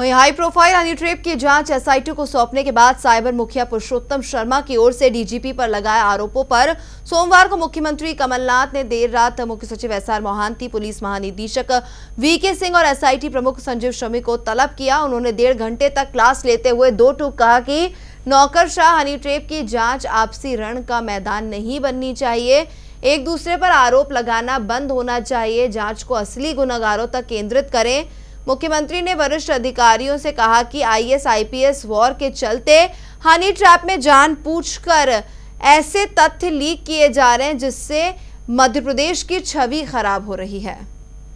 वहीं high profile honey trap की जांच एसआईटी को सौंपने के बाद साइबर मुखिया पुरुषोत्तम शर्मा की ओर से डीजीपी पर लगाए आरोपों पर सोमवार को मुख्यमंत्री कमलनाथ ने देर रात मुख्य सचिव एस आर मोहांती पुलिस महानिदेशक वीके सिंह और एसआईटी प्रमुख संजीव शमी को तलब किया उन्होंने डेढ़ घंटे तक क्लास लेते हुए दो टूक कहा कि नौकर हनी ट्रेप की जाँच आपसी रण का मैदान नहीं बननी चाहिए एक दूसरे पर आरोप लगाना बंद होना चाहिए जांच को असली गुनागारों तक केंद्रित करें मुख्यमंत्री ने वरिष्ठ अधिकारियों से कहा कि पी आईपीएस वॉर के चलते हनी ट्रैप में जान पूछकर ऐसे तथ्य लीक किए जा रहे हैं जिससे मध्य प्रदेश की छवि खराब हो रही है